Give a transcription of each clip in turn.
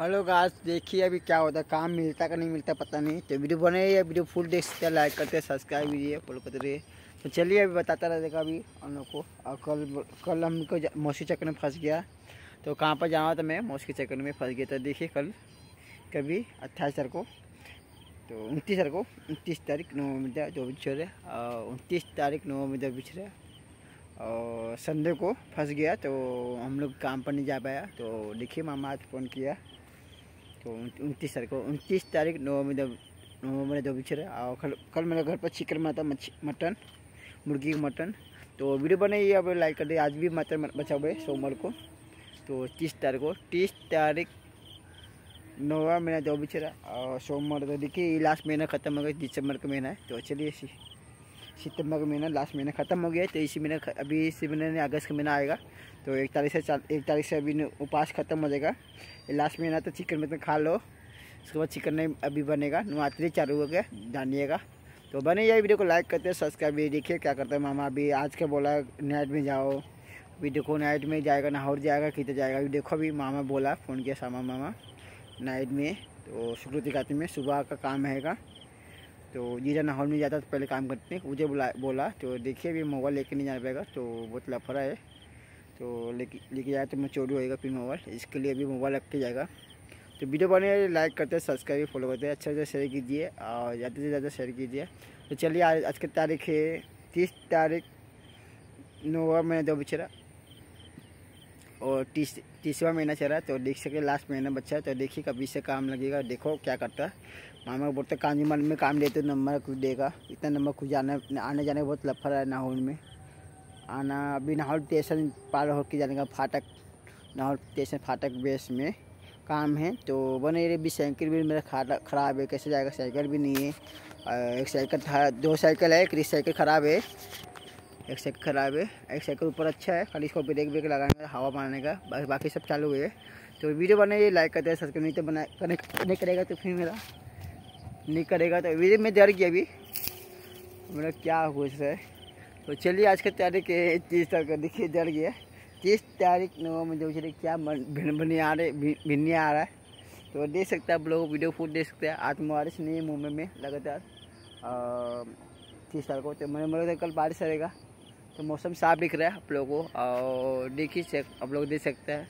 hello guys देखिए अभी क्या होता है काम मिलता का नहीं मिलता पता नहीं तो वीडियो बने या वीडियो फुल देख सकते हैं लाइक करते हैं सब्सक्राइब कीजिए फॉलो करते रहिए तो चलिए अभी बताता रहेगा अभी हम लोग को और कल कल हमको मौसी चक्कर में फंस गया तो कहाँ पर जाना था मैं मौसी चक्कर में फंस गया था देखिए कल कभी अट्ठाईस तारीख को तो उनतीस तारीख को उनतीस तारीख नवंबर जो बिछड़ रहे और उनतीस तारीख नवंबर जो बिछ रहे और संडे को फंस गया तो हम लोग काम पर नहीं जा पाया तो देखिए मामा आज फ़ोन किया तो उनतीस तारीख को उनतीस तारीख नवम्बर जब नवंबर में जो पिक्चर है और कल कल मेरे घर पर चिकन बनाता मच्छी मटन मुर्गी का मटन तो वीडियो बनाइए आप लाइक कर दिए आज भी मटन बचा हुए सोमवार को तो तीस तारीख को तीस तारीख नवा महीना जो पिक्चर है और सोमवार तो देखिए लास्ट महीना ख़त्म हो गया दिसंबर का महीना है तो चलिए इसी सितंबर का महीना लास्ट महीना ख़त्म हो गया है तो इसी महीने अभी इसी महीने अगस्त का महीना आएगा तो एक तारीख से एक तारीख से अभी उपास ख़त्म हो जाएगा लास्ट में ना तो चिकन में तो खा लो उसके बाद चिकन नहीं अभी बनेगा नुआतरी चालू हो गया जानिएगा तो बने यही वीडियो को लाइक करते हैं सब्सक्राइब भी देखिए क्या करते हैं मामा अभी आज के बोला नाइट में जाओ अभी देखो नाइट में जाएगा नाहौर जाएगा कितने जाएगा अभी देखो अभी मामा बोला फ़ोन किया सामा मामा नाइट में तो शुक्र दिखाती में सुबह का काम रहेगा तो जीजा नाहौर में जाता तो पहले काम करते हैं मुझे बुला बोला तो देखिए अभी मोबाइल लेके नहीं जा पाएगा तो बहुत लफड़ा है तो लेके लेके जाए तो मैं चोरी होएगा फिर मोबाइल इसके लिए भी मोबाइल रख के जाएगा तो वीडियो बने लाइक करते हैं सब्सक्राइब फॉलो करते हैं अच्छे से शेयर कीजिए और ज़्यादा से ज़्यादा शेयर कीजिए तो चलिए आज आज की तारीख है तीस तारीख नौवा महीना दो बचेरा और तीस तीसवा महीना चल रहा है तो देख सके लास्ट महीना बच्चा है तो देखिए कभी से काम लगेगा देखो क्या करता है मामा को बोलते मन में काम देते नंबर कुछ देगा इतना नंबर कुछ जाने आने जाने बहुत लफड़ा है ना में आना अभी नाहौल स्टेशन पार होकर जाने का फाटक नाहौल स्टेशन फाटक बेस में काम है तो बने रहे भी साइकिल भी मेरा ख़राब है कैसे जाएगा साइकिल भी नहीं है एक साइकिल था दो साइकिल है एक साइकिल ख़राब है एक साइकिल ख़राब है एक साइकिल ऊपर अच्छा है खाली इसको ब्रेक ब्रेक लगाने का हवा मारने का बाकी सब चालू हुए तो वीडियो बनाइए लाइक करते हैं सब्सक्राइब नहीं तो बना नहीं करेगा तो फिर मेरा नहीं करेगा तो वीडियो में डर गया अभी मेरा क्या हुआ है तो चलिए आज की तारीख तीस तारीख देखिए डर गया तीस तारीख नवंबर जो चलिए क्या भिन्न आ रहे भिन्न आ रहा है तो देख सकते हैं आप लोग वीडियो फूट देख सकते हैं आज बारिश नहीं है मुंबई में लगातार तीस तारीख को तो मैंने मतलब कल बारिश रहेगा तो मौसम साफ दिख रहा है आप लोगों को और देखिए आप लोग देख सकते हैं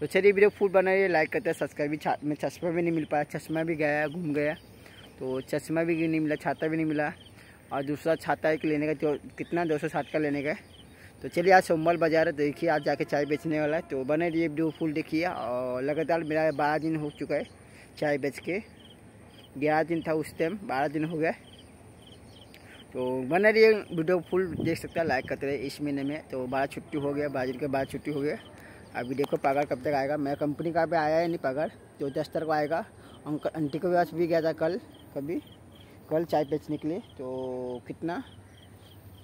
तो चलिए वीडियो फूड बनाइए लाइक करते हैं सब्सक्राइब भी मैं चश्मा भी नहीं मिल पाया चश्मा भी गया घूम गया तो चश्मा भी नहीं मिला छाता भी नहीं मिला और दूसरा छाता एक लेने का तो कितना दो सौ साठ का लेने का तो चलिए आज सोमवार बाजार है तो देखिए आज जाके चाय बेचने वाला है तो बने रही वीडियो फुल देखिए और लगातार मेरा बारह दिन हो चुका है चाय बेच के ग्यारह दिन था उस टाइम बारह दिन हो गया तो बने रही वीडियो फुल देख सकता है लाइक करते रहे इस महीने में तो बारह छुट्टी हो गया बारह दिन के बाद छुट्टी हो गया अभी देखो पागल कब तक आएगा मैं कंपनी का भी आया है नहीं पागल जो तो दस तक आएगा अंकल आंटी के भी गया था कल कभी कल चाय बेचने के लिए तो कितना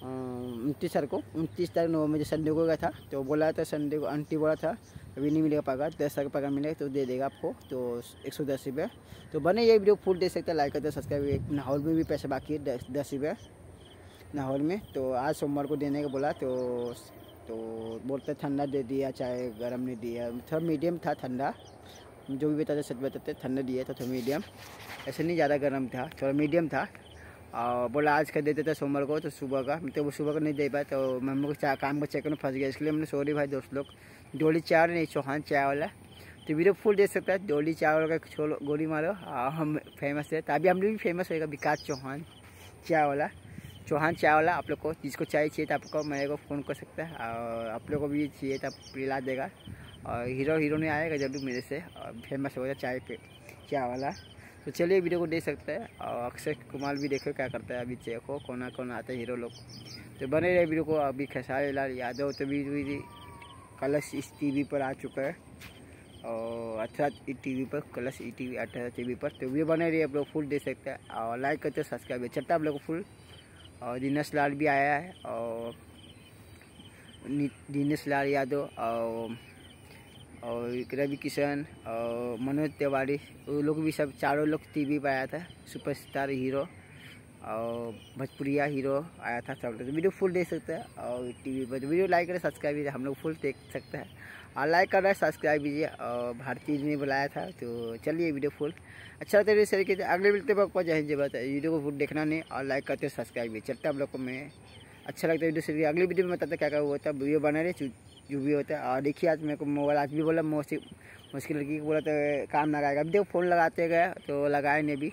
उनतीस तारीख को उनतीस तारीख नवंबर जो संडे को गया था तो बोला था संडे को आंटी बोला था अभी नहीं मिलेगा पागा दस तारीख पागा मिलेगा तो दे देगा आपको तो एक सौ दस रुपये तो बने ये वीडियो फुल दे सकते हैं लाइक करते सब्सक्राइब नाहौल में भी पैसे बाकी है दस दस रुपये नाहौल में तो आज सोमवार को देने का बोला तो तो बोलते ठंडा दे दिया चाहे गर्म नहीं दिया थोड़ा मतलब मीडियम था ठंडा जो भी बताते सच बताते ठंडा दिया था तो मीडियम ऐसे नहीं ज़्यादा गर्म था थोड़ा मीडियम था और बोला आज कर देते थे सोमवार को तो सुबह का तो वो सुबह का नहीं दे पाया तो मम्मी को चाय काम का चक्कर में फंस गया इसलिए हमने सॉरी भाई दोस्त लोग डोली चावल नहीं चौहान चाय वाला तो वीडियो फुल दे सकता है डोली चावल का छोलो गोली मारो और हम फेमस है अभी हम लोग भी फेमस होएगा विकास चौहान चाय वाला चौहान चाय वाला आप लोग को जिसको चाय चाहिए तो आपको मेरे को फ़ोन कर सकता है और आप लोग को भी चाहिए तो पिला देगा और हीरो नहीं आएगा जब भी मेरे से और फेमस हो जाए चाय पे क्या वाला तो चलिए वीडियो को देख सकते हैं और अक्षय कुमार भी देखो क्या करता है अभी देखो कौन कौन आता है हीरो लोग तो बने रहे वीडियो को अभी खेसारी लाल यादव तो भी, भी कलश इस टी पर आ चुका है और अठारह टी वी पर कलश ई टी वी अठारह टी वी पर तो वीडियो बने रही आप लोग फुल देख सकते हैं और लाइक करते सब्सक्राइब चट्टा आप लोग फुल और दिनेश लाल भी आया है और दिनेश लाल यादव और और रवि किशन और मनोज तिवारी वो लोग भी सब चारों लोग टीवी पर आया था सुपरस्टार हीरो और भोजपुरिया हीरो आया था सब लोग वीडियो फुल देख सकते हैं और टीवी पर वीडियो लाइक करें सब्सक्राइब कीजिए हम लोग फुल देख सकते हैं और लाइक कर रहे सब्सक्राइब कीजिए और भारतीय ने बुलाया था तो चलिए वीडियो फुल अच्छा लगता है शेयर कीजिए अगले मिलते वक्त पर जय जब वीडियो को फुल देखना नहीं और लाइक करते सब्सक्राइब भी चलते हम लोग को मैं अच्छा लगता है वीडियो सीखिए अगली वीडियो में बताते क्या क्या होता है वीडियो बना रहे जो भी होता है और देखिए आज मेरे को मोबाइल आज भी बोला मुश्किल लड़की को बोला तो काम लगाएगा अभी देखो फ़ोन लगाते गए तो लगाए नहीं भी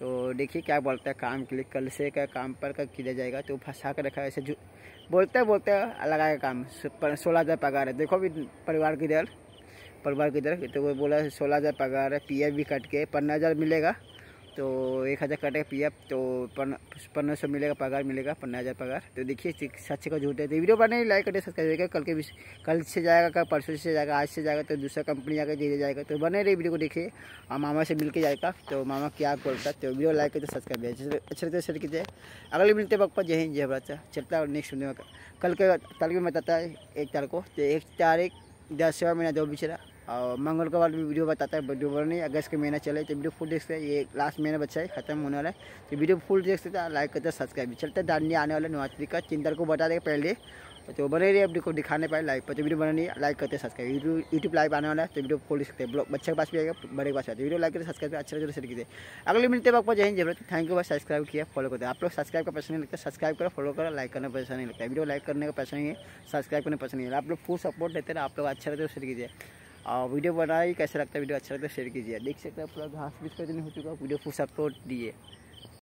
तो देखिए क्या बोलता है काम के लिए कल से का काम पर कर किया जाएगा तो फंसा कर रखा है ऐसे जो बोलते है बोलते है लगाएगा काम सोलह हज़ार पगार है देखो अभी परिवार की दर परिवार की तरफ तो वो बोला सोलह हज़ार पगार है पी भी कट के पंद्रह हज़ार मिलेगा तो एक हज़ार कटेगा पी तो पंद्रह सौ मिलेगा पगार मिलेगा पंद्रह हज़ार पगार तो देखिए सच्चे का झूठ है तो वीडियो बने लाइक करिए सब्सक्राइब करिएगा कल के कल से जाएगा कल परसों से जाएगा आज से जाएगा तो दूसरा कंपनी जाकर धीरे जाएगा तो बने रही वीडियो को देखिए और मामा से मिल के जाएगा तो मामा क्या बोलता तो वीडियो लाइक करके सब्सक्राइब करिए अच्छे तरह शेयर कीजिए अगले मिलते वक्त पर जय हिंद जय भारत चलता है नेक्स्ट सुनने कल के तारीख में बताता है एक तारीख को तो एक तारीख दस सेवा महीना दो चला और मंगल का वाले भी वीडियो बताता है वीडियो बनाने अगस्त के महीना चले तो वीडियो फुल देख सकते हैं ये लास्ट महीना बच्चा है खत्म होने वाला है तो वीडियो फुल देख सकते हैं लाइक तो करते हैं सब्सक्राइब भी चलते दानी आने वाले नवरात्रि का चिंतर को बता देगा पहले तो, बने रही है को दिखाने पाए लाइक पर तो वीडियो बनानी है लाइक करते सब्सक्राइब यूट्यूब यूट्यूब लाइव आने वाला है तो वीडियो खोल सकते ब्लॉग बच्चे के पास भी आएगा बड़े के पास आते तो वीडियो लाइक करते सब्सक्राइब अच्छा जरूर शेयर कीजिए अगले मिलते तक आपको जय हिंद जरूरत थैंक यू भाई सब्सक्राइब किया फॉलो करते हैं आप लोग सब्सक्राइब का पैसा नहीं लगता सब्सक्राइब करो फॉलो करो लाइक करने का पैसा नहीं लगता वीडियो लाइक करने का पैसा नहीं है सब्सक्राइब करने पैसा नहीं है आप लोग फुल सपोर्ट देते हैं आप लोग अच्छा रहते हो तो शेयर कीजिए और वीडियो बनाए कैसे लगता है वीडियो अच्छा लगता है शेयर कीजिए देख सकते हैं पूरा घास बीस का दिन हो चुका वीडियो फुल सपोर्ट दिए